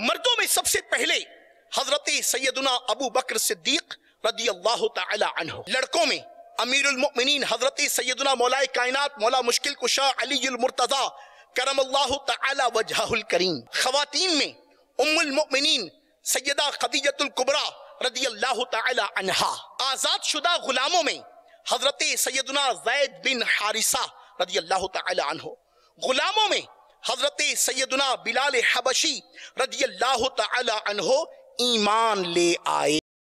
मर्दों में सबसे पहले हजरत सैदना अबू बकर सिद्दीक रदी अल्लाह तह लड़कों में अमीरमिन हजरत सैदना मौलाए कायनात मौला मुश्किल कुशा अलीमरतजा करम अल्लाह तजाहुल करीम खवतिन में उम्मिन सैदा खदीजतुल्कुबरा रदी अल्लाह तह आज़ाद शुदा गुलामों में हजरत सैदना जैद बिन हारिसा रदी अल्लाह तहो गुलामों में हजरत सैदना बिलाल हबशी रजी ईमान ले आए